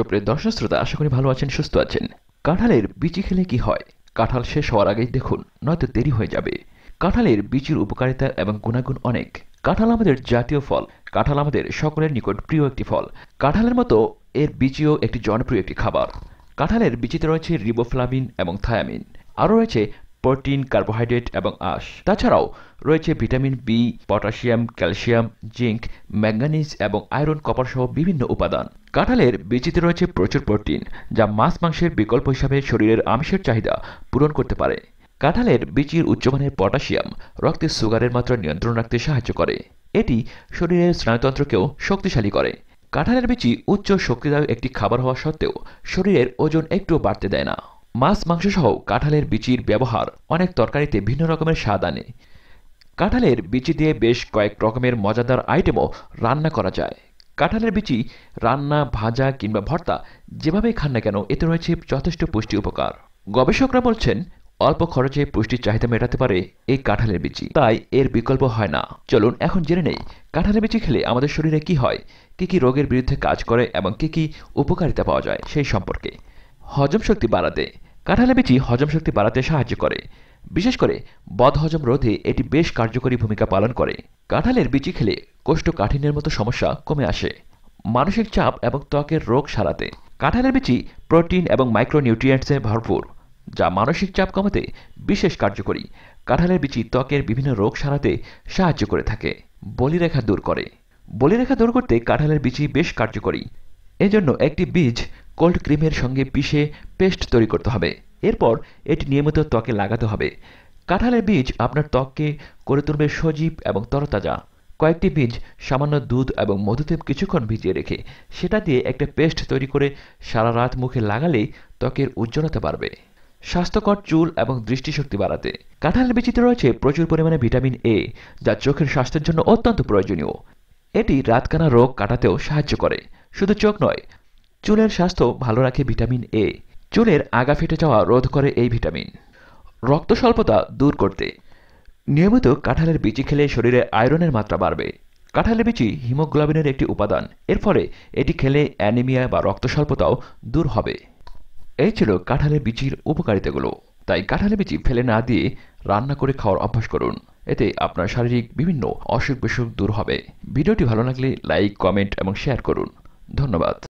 সুপ্রিয় দর্শক শ্রোতা আশা করি ভালো আছেন সুস্থ আছেন কাঁঠালের বিচি খেলে কি হয় কাঁঠাল শেষ হওয়ার আগেই দেখুন নয়তো দেরি হয়ে যাবে কাঁঠালের বিচির উপকারিতা এবং গুণাগুণ অনেক কাঁঠাল আমাদের জাতীয় ফল কাঁঠাল আমাদের সকলের নিকট প্রিয় একটি ফল কাঁঠালের মতো এর বিচিও একটি জনপ্রিয় একটি খাবার কাঁঠালের বিচিতে রয়েছে রিবোফ্লাভিন এবং থায়ামিন আরও রয়েছে প্রোটিন কার্বোহাইড্রেট এবং আঁশ তাছাড়াও রয়েছে vitamin B potassium calcium zinc manganese এবং আয়রন কপার সহ বিভিন্ন উপাদান কাঁঠালের বিচিতে রয়েছে প্রচুর প্রোটিন যা মাছ মাংসের বিকল্প হিসাবে শরীরের আমিষের চাহিদা পূরণ করতে পারে কাঁঠালের বিচির উচ্চমানের পটাশিয়াম রক্তে সুগারের মাত্রা নিয়ন্ত্রণ রাখতে সাহায্য করে এটি শরীরের স্নায়ুতন্ত্রকেও শক্তিশালী করে কাঁঠালের বিচি উচ্চ শক্তিদায়ক একটি খাবার হওয়া সত্ত্বেও শরীরের ওজন একটু বাড়তে দেয় না মাছ মাংস সহ কাঁঠালের বিচির ব্যবহার অনেক তরকারিতে ভিন্ন রকমের স্বাদ আনে কাঁঠালের বিচি দিয়ে বেশ কয়েক রকমের মজাদার আইটেমও রান্না করা যায় কাঁঠালের বিচি রান্না ভাজা কিংবা ভর্তা যেভাবেই খান না কেন এতে রয়েছে যথেষ্ট পুষ্টি উপকার গবেষকরা বলছেন অল্প খরচে পুষ্টির চাহিদা মেটাতে পারে এই কাঁঠালের বিচি তাই এর বিকল্প হয় না চলুন এখন জেনে নেই কাঁঠালের বিচি খেলে আমাদের শরীরে কি হয় কি কি রোগের বিরুদ্ধে কাজ করে এবং কি কি উপকারিতা পাওয়া যায় সেই সম্পর্কে হজম শক্তি বাড়াতে কাঁঠালে বিচি হজম শক্তি বাড়াতে সাহায্য করে বিশেষ করে বদহজম রোধে এটি বেশ কার্যকরী ভূমিকা পালন করে কাঁঠালের বিচি খেলে কোষ্ঠকাঠিন্যের মতো সমস্যা কমে আসে মানসিক চাপ এবং ত্বকের রোগ সারাতে কাঁঠালের বিচি প্রোটিন এবং মাইক্রোনিউট্রিয়েন্টসে ভরপুর যা মানসিক চাপ কমাতে বিশেষ কার্যকরী কাঁঠালের বিচি ত্বকের বিভিন্ন রোগ সারাতে সাহায্য করে থাকে বলিরেখা দূর করে বলিরেখা দূর করতে কাঁঠালের বিচি বেশ কার্যকরী এজন্য একটি বীজ কোল্ড ক্রিমের সঙ্গে পিষে পেস্ট তৈরি করতে হবে এরপর এটি নিয়মিত ত্বকে লাগাতে হবে কাঁঠালের বীজ আপনার ত্বককে করে তুলবে সজীব এবং তরতাজা কয়েকটি বীজ সামান্য দুধ এবং মধুতে কিছুক্ষণ ভিজিয়ে রেখে সেটা দিয়ে একটা পেস্ট তৈরি করে সারা রাত মুখে লাগালেই ত্বকের উজ্জ্বলতা বাড়বে স্বাস্থ্যকর চুল এবং দৃষ্টিশক্তি বাড়াতে কাঁঠালের বীজিতে রয়েছে প্রচুর পরিমাণে ভিটামিন এ যা চোখের স্বাস্থ্যের জন্য অত্যন্ত প্রয়োজনীয় এটি রাতকানা রোগ কাটাতেও সাহায্য করে শুধু চোখ নয় চুলের স্বাস্থ্য ভালো রাখে ভিটামিন এ চুলের আগা ফেটে যাওয়া রোধ করে এই ভিটামিন রক্ত স্বল্পতা দূর করতে নিয়মিত কাঁঠালের বিচি খেলে শরীরে আয়রনের মাত্রা বাড়বে কাঁঠালের বিচি হিমোগ্লোবিনের একটি উপাদান এর ফলে এটি খেলে অ্যানিমিয়া বা রক্ত স্বল্পতাও দূর হবে এই ছিল কাঁঠালের বিচির উপকারিতাগুলো তাই কাঁঠালের বিচি ফেলে না দিয়ে রান্না করে খাওয়ার অভ্যাস করুন এতে আপনার শারীরিক বিভিন্ন অসুখ বিসুখ দূর হবে ভিডিওটি ভালো লাগলে লাইক কমেন্ট এবং শেয়ার করুন ধন্যবাদ